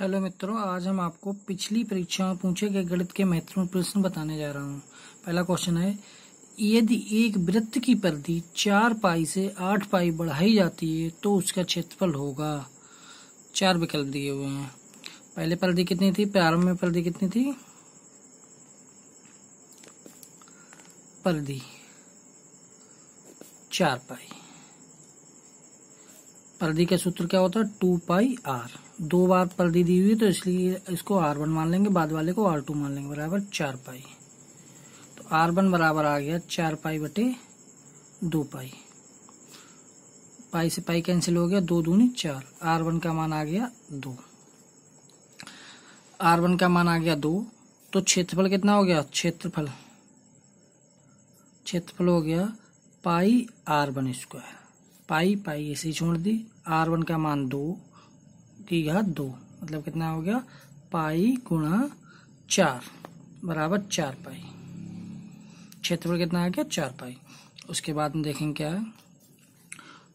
hello मित्रों आज हम आपको पिछली परीक्षा में पूछे गए गणित के महत्वपूर्ण प्रश्न बताने जा रहा हूँ पहला क्वेश्चन है यदि एक वृत्त की परिधि चार पाई से आठ पाई बढ़ाई जाती है तो उसका क्षेत्रफल होगा चार विकल्प दिए हुए हैं पहले परिधि कितनी थी प्रारंभ में परिधि कितनी थी परिधि चार पाई परिधि का सूत्र क्या होता है टू पाई आर दो बार पलटी दी हुई है तो इसलिए इसको आर वन मान लेंगे बाद वाले को आर टू मान लेंगे बराबर चार पाई तो आर वन बराबर आ गया चार पाई बटे दो पाई पाई से पाई कैंसिल हो गया दो दूनी चार आर वन का मान आ गया दो आर वन का मान आ गया दो तो क्षेत्रफल कितना हो गया क्षेत्रफल क्षेत्रफल हो गया pi R one square pi pi ऐसे ही छोड़ दी आर वन का मान दो टी घात दो मतलब कितना हो गया पाई गुणा चार बराबर चार पाई क्षेत्रफल कितना आ गया चार पाई उसके बाद में देखेंगे क्या है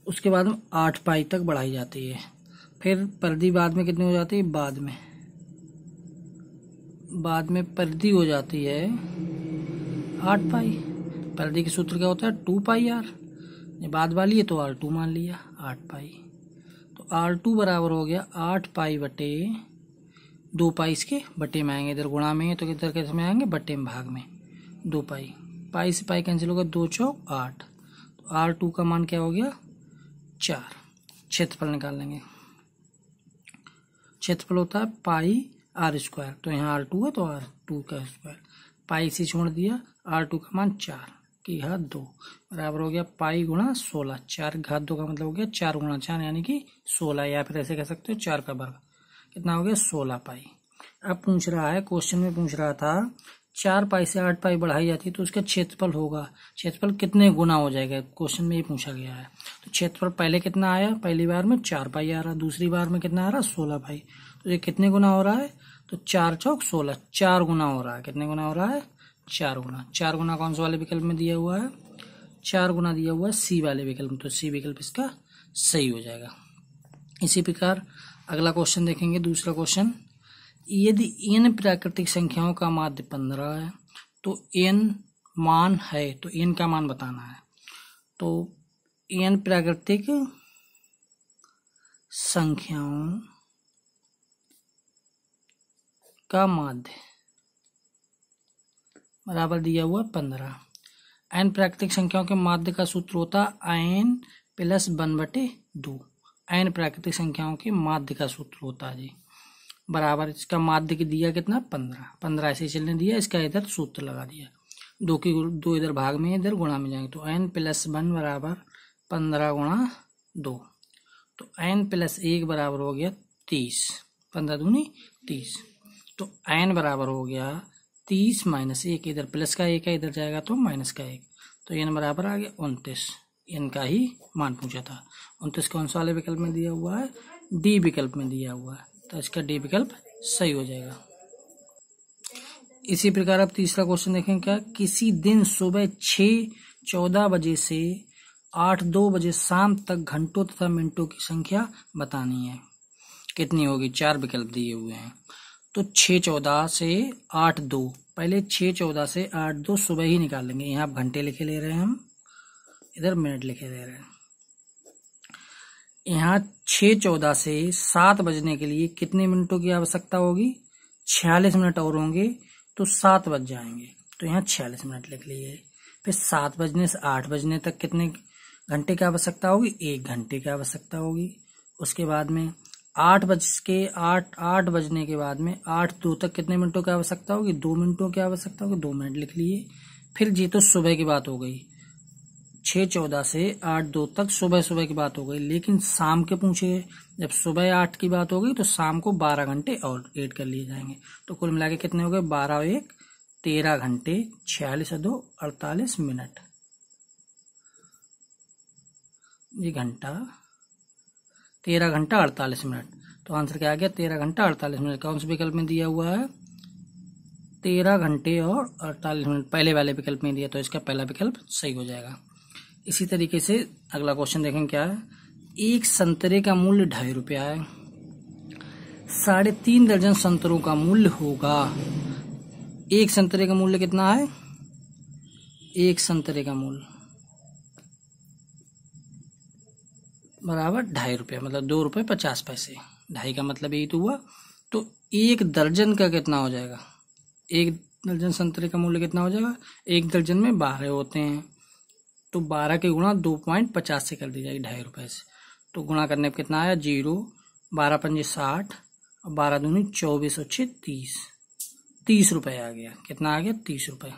उसके बाद में आठ पाई तक बढ़ाई जाती है फिर परदी बाद में कितनी हो जाती है बाद में बाद में परदी हो जाती है आठ पाई परदी के सूत्र क्या होता है टू पाई आर बाद वाली है तो आर टू मान लिया आठ पाई तो आर टू बराबर हो गया आठ पाई बटे दो पाई इसके बटे में आएंगे इधर गुणा में तो इधर कैसे में आएंगे बटे में भाग में दो पाई पाई से पाई कैंसिल होगा दो चौक आठ तो आर टू का मान क्या हो गया चार क्षेत्रफल निकाल लेंगे क्षेत्रफल होता है पाई आर स्क्वायर तो यहाँ आर टू है तो आर टू का स्क्वायर पाई से छोड़ दिया आर टू का मान चार की घात दो बराबर हो गया पाई गुणा सोलह चार घात दो का मतलब हो गया चार गुणा चार यानी कि सोलह या फिर ऐसे कह सकते हो चार का वर्ग कितना हो गया सोलह पाई अब पूछ रहा है क्वेश्चन में पूछ रहा था चार पाई से आठ पाई बढ़ाई जाती है तो उसका क्षेत्रफल होगा क्षेत्रफल कितने गुना हो जाएगा क्वेश्चन में ये पूछा गया है तो क्षेत्रफल पहले कितना आया पहली बार में चार पाई आ रहा दूसरी बार में कितना आ रहा सोलह पाई तो ये कितने गुना हो रहा है तो चार चौक सोलह चार गुना हो रहा है कितने गुना हो रहा है चार गुना चार गुना कौन से वाले विकल्प में दिया हुआ है चार गुना दिया हुआ है सी वाले विकल्प में तो सी विकल्प इसका सही हो जाएगा इसी प्रकार अगला क्वेश्चन देखेंगे दूसरा क्वेश्चन यदि एन प्राकृतिक संख्याओं का माध्य पंद्रह है तो एन मान है तो एन का मान बताना है तो एन प्राकृतिक संख्याओं का माध्य बराबर दिया हुआ पंद्रह एन प्राकृतिक संख्याओं के माध्य का सूत्र होता एन प्लस वन बटे दो एन प्राकृतिक संख्याओं के माध्य का सूत्र होता है जी बराबर इसका माध्य दिया कितना पंद्रह पंद्रह ऐसे चलने दिया इसका इधर सूत्र लगा दिया दो के दो इधर भाग में इधर गुणा में जाएंगे तो एन प्लस वन बराबर पंद्रह गुणा दो तो एन प्लस एक बराबर हो गया तीस पंद्रह दूनी तीस तो एन बराबर हो गया तीस माइनस एक इधर प्लस का एक है इधर जाएगा तो माइनस का एक तो एन बराबर आ गया उनतीस एन का ही मान पूछा था उनतीस कौन सा वाले विकल्प में दिया हुआ है डी विकल्प में दिया हुआ है तो इसका डी विकल्प सही हो जाएगा इसी प्रकार अब तीसरा क्वेश्चन देखें क्या किसी दिन सुबह छह चौदह बजे से आठ दो बजे शाम तक घंटों तथा मिनटों की संख्या बतानी है कितनी होगी चार विकल्प दिए हुए हैं तो छः चौदह से आठ दो पहले छः चौदह से आठ दो सुबह ही निकाल लेंगे यहाँ आप घंटे लिखे ले रहे हैं हम इधर मिनट लिखे ले रहे हैं यहाँ छः चौदह से सात बजने के लिए कितने मिनटों की आवश्यकता होगी छियालीस मिनट और होंगे तो सात बज जाएंगे तो यहाँ छियालीस मिनट लिख लिए फिर सात बजने से आठ बजने तक कितने घंटे की आवश्यकता होगी एक घंटे की आवश्यकता होगी उसके बाद में आठ बज के आठ आठ बजने के बाद में आठ दो तक कितने मिनटों की आवश्यकता होगी दो मिनटों की आवश्यकता होगी दो मिनट लिख लिए फिर जी तो सुबह की बात हो गई छः चौदह से आठ दो तक सुबह सुबह की बात हो गई लेकिन शाम के पूछे जब सुबह आठ की बात हो गई तो शाम को बारह घंटे और एड कर लिए जाएंगे तो कुल मिला के कितने हो गए बारह एक तेरह घंटे छियालीस दो अड़तालीस मिनट ये घंटा तेरह घंटा अड़तालीस मिनट तो आंसर क्या आ गया तेरह घंटा अड़तालीस मिनट कौन से विकल्प में दिया हुआ है तेरह घंटे और अड़तालीस मिनट पहले वाले विकल्प में दिया तो इसका पहला विकल्प सही हो जाएगा इसी तरीके से अगला क्वेश्चन देखें क्या है एक संतरे का मूल्य ढाई रुपया है साढ़े तीन दर्जन संतरों का मूल्य होगा एक संतरे का मूल्य कितना है एक संतरे का मूल्य बराबर ढाई रुपये मतलब दो रुपये पचास पैसे ढाई का मतलब यही तो हुआ तो एक दर्जन का कितना हो जाएगा एक दर्जन संतरे का मूल्य कितना हो जाएगा एक दर्जन में बारह होते हैं तो बारह के गुणा दो पॉइंट पचास से कर दी जाएगी ढाई रुपये से तो गुणा करने पर कितना आया जीरो बारह पंजे साठ और बारह दूनी चौबीस और छः तीस तीस रुपये आ गया कितना आ गया तीस रुपये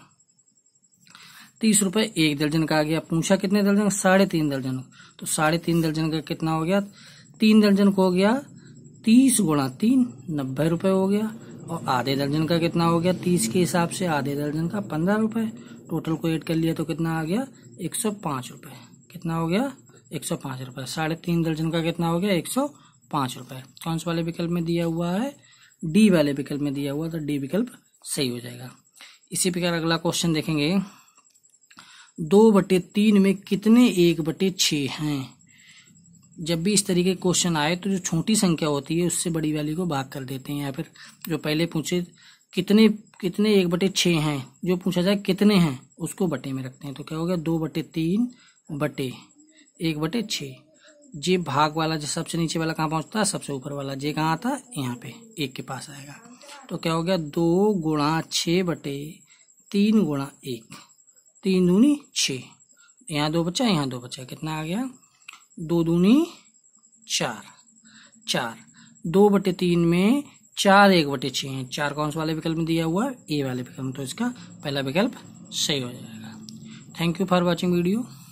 तीस रुपए एक दर्जन का आ गया पूछा कितने दर्जन साढ़े तीन दर्जन तो साढ़े तीन दर्जन का कितना हो गया तीन दर्जन को हो गया तीस गुणा तीन नब्बे रुपए हो गया और आधे दर्जन का कितना हो गया तीस के हिसाब से आधे दर्जन का पंद्रह रुपए टोटल को एड कर लिया तो कितना आ गया एक सौ पांच रुपए कितना हो गया एक सौ पांच रुपए साढ़े तीन दर्जन का कितना हो गया एक सौ पांच रुपए कौन से वाले विकल्प में दिया हुआ है डी वाले विकल्प में दिया हुआ तो डी विकल्प सही हो जाएगा इसी प्रकार अगला क्वेश्चन देखेंगे दो बटे तीन में कितने एक बटे छ हैं जब भी इस तरीके के क्वेश्चन आए तो जो छोटी संख्या होती है उससे बड़ी वाली को भाग कर देते हैं या फिर जो पहले पूछे कितने कितने एक बटे छः हैं जो पूछा जाए कितने हैं उसको बटे में रखते हैं तो क्या हो गया दो बटे तीन बटे एक बटे छः जे भाग वाला जो सबसे नीचे वाला कहाँ पहुँचता है सबसे ऊपर वाला जे कहाँ आता है यहाँ पे एक के पास आएगा तो क्या हो गया दो गुणा छः बटे तीन गुणा एक तीन दूनी छः यहाँ दो बच्चा यहाँ दो बच्चा कितना आ गया दो दूनी चार चार दो बटे तीन में चार एक बटे छः हैं चार कौन से वाले विकल्प में दिया हुआ ए वाले विकल्प तो इसका पहला विकल्प सही हो जाएगा thank you for watching video